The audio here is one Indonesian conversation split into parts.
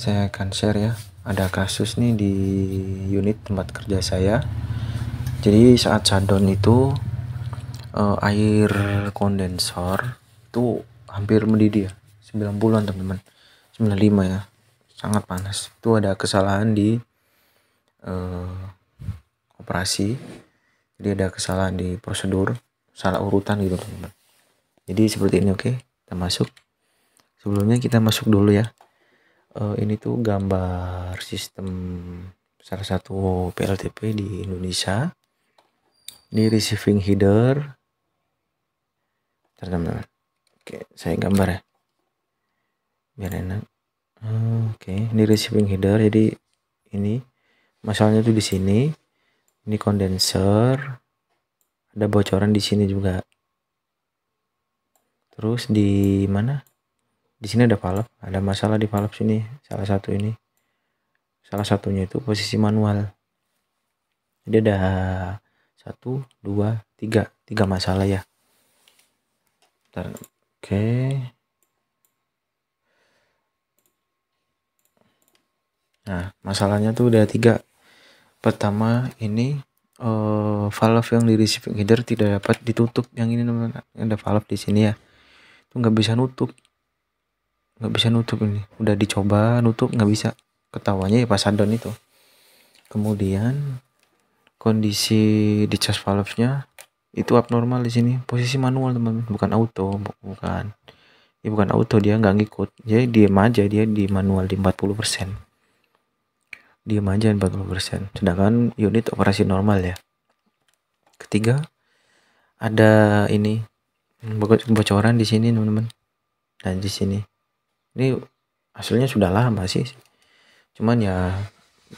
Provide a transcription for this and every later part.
saya akan share ya ada kasus nih di unit tempat kerja saya jadi saat shutdown itu uh, air kondensor itu hampir mendidih ya 90-an teman-teman 95 ya sangat panas itu ada kesalahan di uh, operasi jadi ada kesalahan di prosedur salah urutan gitu teman-teman jadi seperti ini oke okay? kita masuk sebelumnya kita masuk dulu ya uh, ini tuh gambar sistem salah satu PLTP di Indonesia di receiving header teman-teman oke saya gambar ya biar enak hmm, oke ini receiving header jadi ini masalahnya tuh di sini ini kondenser ada bocoran di sini juga terus di mana di sini ada valve ada masalah di valve sini salah satu ini salah satunya itu posisi manual jadi ada satu dua tiga tiga masalah ya Bentar. oke Nah, masalahnya tuh udah tiga. Pertama, ini uh, valve yang di receiving header tidak dapat ditutup. Yang ini namanya teman ada valve di sini ya. Itu nggak bisa nutup nggak bisa nutup ini udah dicoba nutup nggak bisa ketawanya ya pas adon itu kemudian kondisi di charge valve-nya itu abnormal di sini posisi manual teman bukan auto bukan ya bukan auto dia nggak ngikut jadi dia aja dia di manual di 40% diem aja 40% sedangkan unit operasi normal ya ketiga ada ini bocoran di sini teman-teman dan di sini ini hasilnya sudah lama sih cuman ya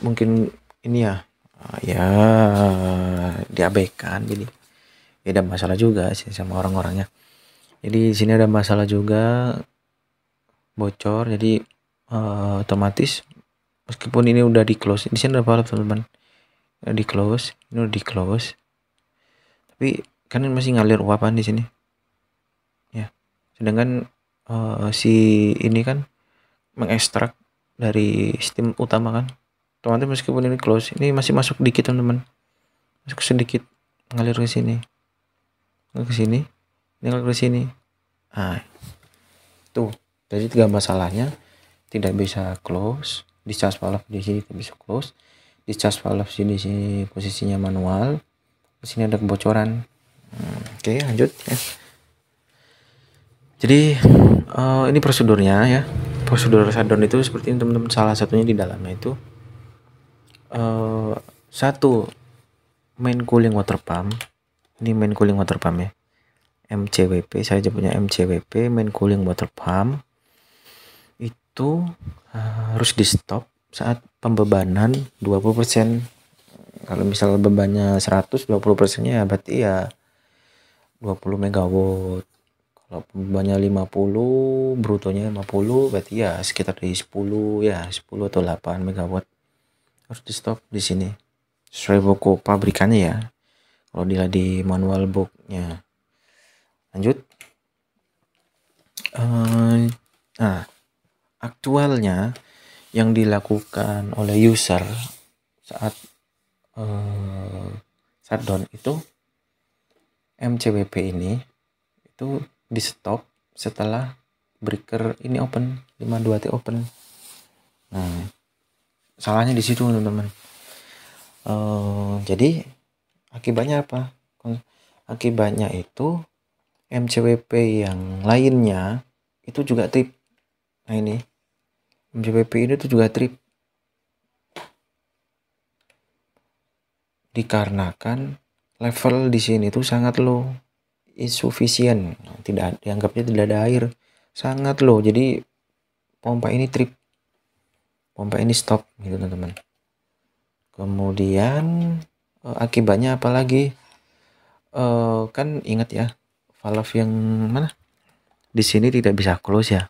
mungkin ini ya ya diabaikan jadi ya ada masalah juga sih sama orang-orangnya jadi di sini ada masalah juga bocor jadi uh, otomatis meskipun ini udah di close di sini ada apa teman teman eh, di close ini udah di close tapi kan masih ngalir uapan di sini ya sedangkan Eh, si ini kan mengekstrak dari sistem utama kan teman-teman meskipun ini close ini masih masuk dikit teman-teman masuk sedikit mengalir ke sini ngalir ke sini ngalir ke sini ah tuh jadi tiga masalahnya tidak bisa close di charge valve di sini tidak bisa close di charge valve sini sini posisinya manual di sini ada kebocoran hmm, oke okay, lanjut ya jadi uh, ini prosedurnya ya prosedur shutdown itu seperti ini teman-teman salah satunya di dalamnya itu uh, satu main cooling water pump ini main cooling water pump ya MCWP saya punya MCWP main cooling water pump itu uh, harus di stop saat pembebanan 20% kalau misalnya bebannya 100 20% nya berarti ya 20 megawatt banyak 50 brutonya 50 berarti ya sekitar di 10 ya 10 atau 8 megawatt harus di stop di sini sesuai buku pabrikannya ya kalau dilihat di manual booknya lanjut uh, nah aktualnya yang dilakukan oleh user saat uh, shutdown itu MCBP ini itu di stop setelah breaker ini open 52T open nah salahnya di situ teman-teman uh, jadi akibatnya apa akibatnya itu MCWP yang lainnya itu juga trip nah ini MCWP ini tuh juga trip dikarenakan level di sini itu sangat low insufficient tidak dianggapnya tidak ada air sangat loh jadi pompa ini trip pompa ini stop gitu teman-teman kemudian eh, akibatnya apalagi uh, eh, kan ingat ya valve yang mana di sini tidak bisa close ya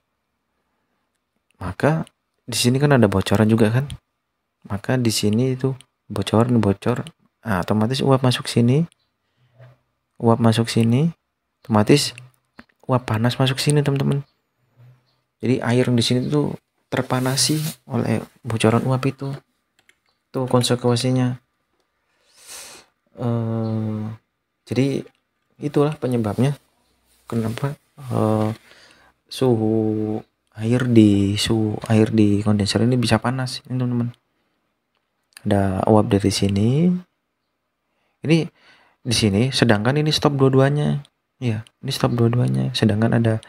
maka di sini kan ada bocoran juga kan maka di sini itu bocoran bocor nah, otomatis uap masuk sini uap masuk sini otomatis uap panas masuk sini teman-teman jadi air di sini tuh terpanasi oleh bocoran uap itu tuh konsekuensinya eh jadi itulah penyebabnya kenapa eh, suhu air di suhu air di kondenser ini bisa panas ini teman-teman ada uap dari sini ini di sini sedangkan ini stop dua-duanya ya ini stop dua-duanya sedangkan ada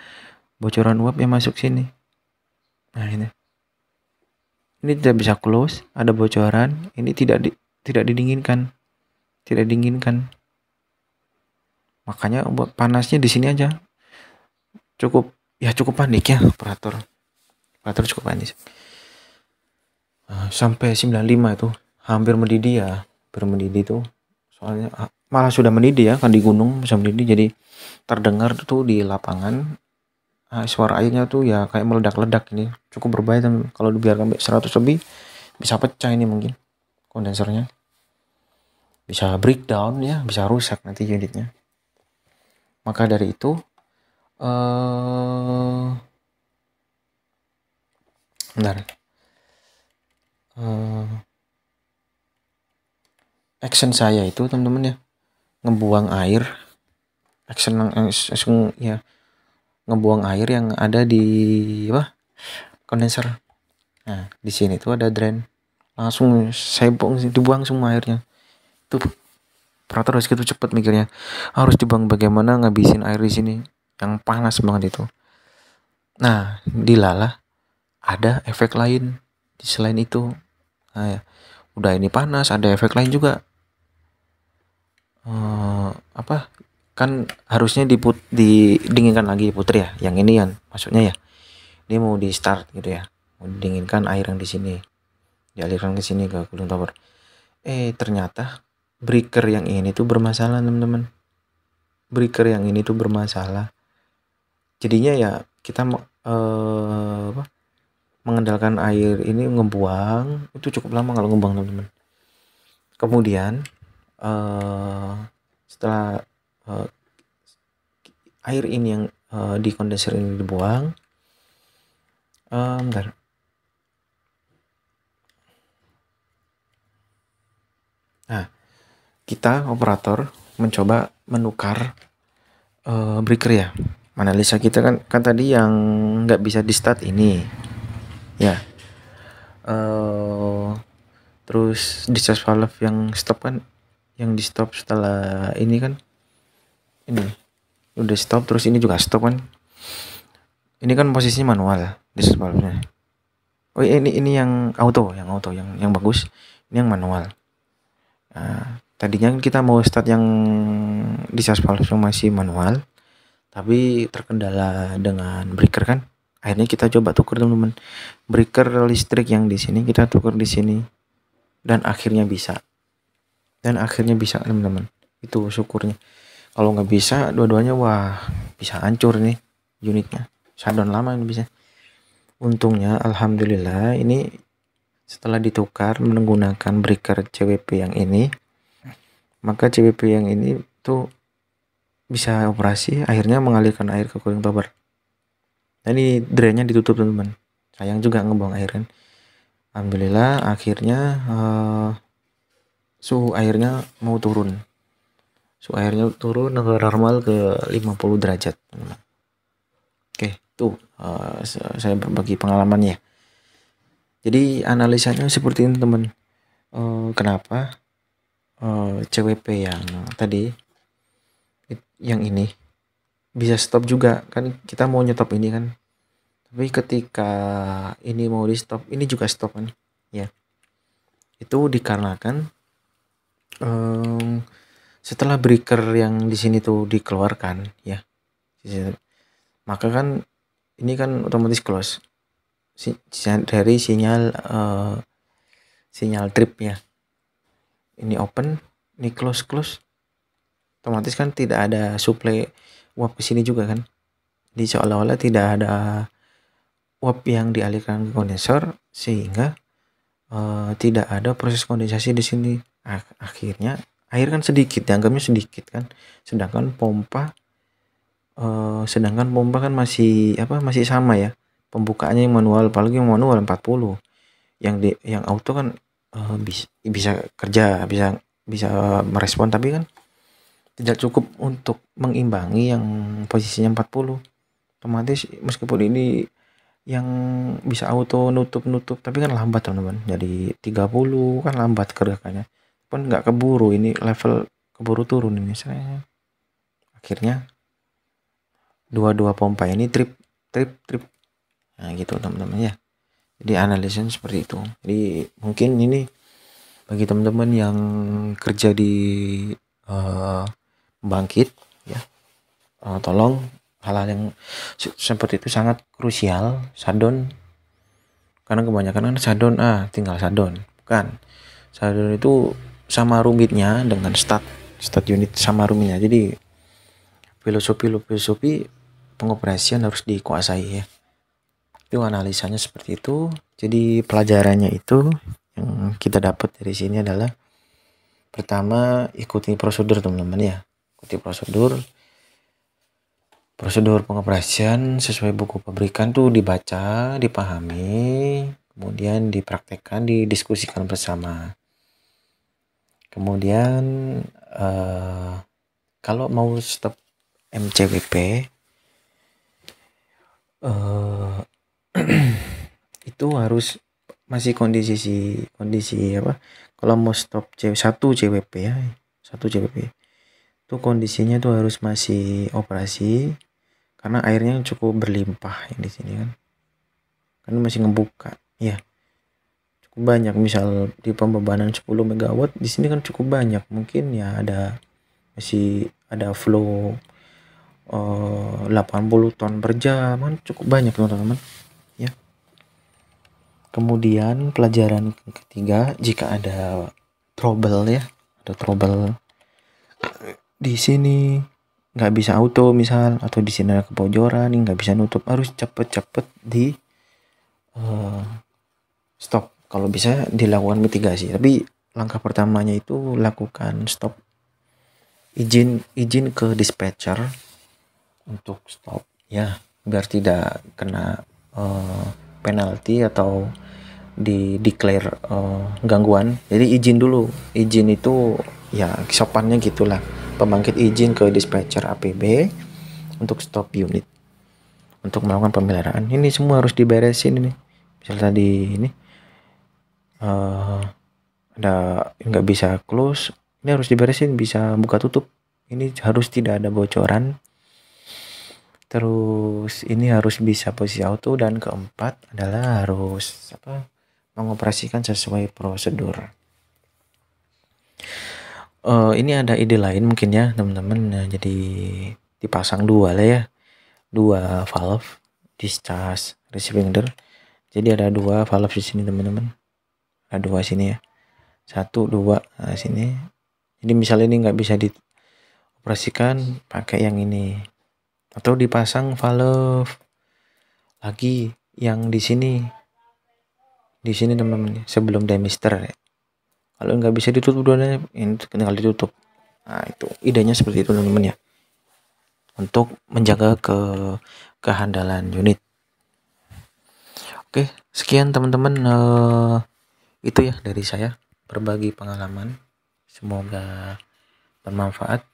bocoran uap yang masuk sini nah ini ini tidak bisa close ada bocoran ini tidak di, tidak didinginkan tidak dinginkan makanya buat panasnya di sini aja cukup ya cukup panik ya operator operator cukup panik eh, sampai 95 itu hampir mendidih ya hampir mendidih tuh soalnya ah, malah sudah mendidih ya kan di gunung bisa mendidih jadi terdengar tuh di lapangan ah, suara airnya tuh ya kayak meledak-ledak ini cukup berbahaya dan kalau dibiarkan 100 lebih bisa pecah ini mungkin kondensernya bisa breakdown ya bisa rusak nanti unitnya maka dari itu eh uh, bentar uh, action saya itu teman-teman ya ngebuang air action langsung ya ngebuang air yang ada di apa kondenser nah di sini tuh ada drain langsung saya buang dibuang semua airnya itu operator harus gitu cepet mikirnya harus dibuang bagaimana ngabisin air di sini yang panas banget itu nah di lala ada efek lain di selain itu nah, ya. udah ini panas ada efek lain juga Eh, apa kan harusnya diput didinginkan lagi putri ya yang ini yang maksudnya ya ini mau di start gitu ya mau didinginkan air yang di sini dialirkan ke sini ke cooling tower eh ternyata breaker yang ini tuh bermasalah teman-teman breaker yang ini tuh bermasalah jadinya ya kita eh, apa, mengendalikan air ini ngebuang itu cukup lama kalau ngebuang teman-teman kemudian uh, setelah uh, air ini yang uh, eh, di kondenser ini dibuang uh, bentar nah kita operator mencoba menukar uh, breaker ya analisa kita kan kan tadi yang nggak bisa di start ini ya uh, terus discharge valve yang stop kan yang di stop setelah ini kan ini udah stop terus ini juga stop kan ini kan posisinya manual di sebelumnya oh ini ini yang auto yang auto yang yang bagus ini yang manual nah, tadinya kan kita mau start yang di valve masih manual tapi terkendala dengan breaker kan akhirnya kita coba tuker teman-teman breaker listrik yang di sini kita tuker di sini dan akhirnya bisa dan akhirnya bisa teman-teman itu syukurnya kalau nggak bisa dua-duanya wah bisa hancur nih unitnya shutdown lama ini bisa untungnya alhamdulillah ini setelah ditukar menggunakan breaker CWP yang ini maka CWP yang ini tuh bisa operasi akhirnya mengalirkan air ke cooling tower dan ini drainnya ditutup teman-teman sayang juga ngebuang air kan alhamdulillah akhirnya uh, suhu airnya mau turun suhu airnya turun ke normal ke 50 derajat oke tuh uh, saya berbagi pengalamannya jadi analisanya seperti ini teman uh, kenapa uh, eh, CWP yang tadi yang ini bisa stop juga kan kita mau nyetop ini kan tapi ketika ini mau di stop ini juga stop kan ya itu dikarenakan um, setelah breaker yang di sini tuh dikeluarkan ya maka kan ini kan otomatis close si, dari sinyal uh, sinyal ya, ini open ini close close otomatis kan tidak ada supply uap ke sini juga kan di seolah-olah tidak ada uap yang dialirkan ke kondensor sehingga uh, tidak ada proses kondensasi di sini akhirnya air kan sedikit dianggapnya sedikit kan sedangkan pompa uh, sedangkan pompa kan masih apa masih sama ya pembukaannya yang manual apalagi yang manual 40 yang di yang auto kan uh, eh, bisa bisa kerja bisa bisa merespon tapi kan tidak cukup untuk mengimbangi yang posisinya 40 otomatis meskipun ini yang bisa auto nutup-nutup tapi kan lambat teman-teman jadi 30 kan lambat gerakannya pun nggak keburu ini level keburu turun ini saya akhirnya dua-dua pompa ini trip trip trip nah gitu teman-teman ya jadi analisis seperti itu jadi mungkin ini bagi teman-teman yang kerja di uh, bangkit ya uh, tolong hal-hal yang seperti itu sangat krusial sadon karena kebanyakan kan sadon ah tinggal sadon bukan sadon itu sama rumitnya dengan stat stat unit sama rumitnya jadi filosofi filosofi pengoperasian harus dikuasai ya itu analisanya seperti itu jadi pelajarannya itu yang kita dapat dari sini adalah pertama ikuti prosedur teman-teman ya ikuti prosedur prosedur pengoperasian sesuai buku pabrikan tuh dibaca dipahami kemudian dipraktekkan didiskusikan bersama kemudian uh, kalau mau stop MCWP uh, eh, itu harus masih kondisi si kondisi apa kalau mau stop C 1 CWP ya satu CWP itu kondisinya tuh harus masih operasi karena airnya cukup berlimpah yang di sini kan kan masih ngebuka ya cukup banyak misal di pembebanan 10 MW di sini kan cukup banyak mungkin ya ada masih ada flow eh, uh, 80 ton per jam kan cukup banyak teman-teman ya kemudian pelajaran ketiga jika ada trouble ya ada trouble di sini nggak bisa auto misal atau di sini ada kebocoran nggak bisa nutup harus cepet-cepet di uh, stop kalau bisa dilakukan mitigasi tapi langkah pertamanya itu lakukan stop izin izin ke dispatcher untuk stop ya biar tidak kena uh, penalti atau di declare uh, gangguan jadi izin dulu izin itu ya sopannya gitulah pembangkit izin ke dispatcher APB untuk stop unit untuk melakukan pemeliharaan ini semua harus diberesin ini misalnya tadi ini uh, ada nggak bisa close ini harus diberesin bisa buka tutup ini harus tidak ada bocoran terus ini harus bisa posisi auto dan keempat adalah harus apa mengoperasikan sesuai prosedur uh, ini ada ide lain mungkin ya teman-teman nah, jadi dipasang dua lah ya dua valve discharge receiving jadi ada dua valve di sini teman-teman a nah, dua sini ya satu dua nah, sini jadi misalnya ini nggak bisa dioperasikan pakai yang ini atau dipasang valve lagi yang di sini di sini teman-teman sebelum demister ya. kalau nggak bisa ditutup duanya ini tinggal ditutup nah itu idenya seperti itu teman-teman ya untuk menjaga ke kehandalan unit oke sekian teman-teman uh, itu ya dari saya berbagi pengalaman semoga bermanfaat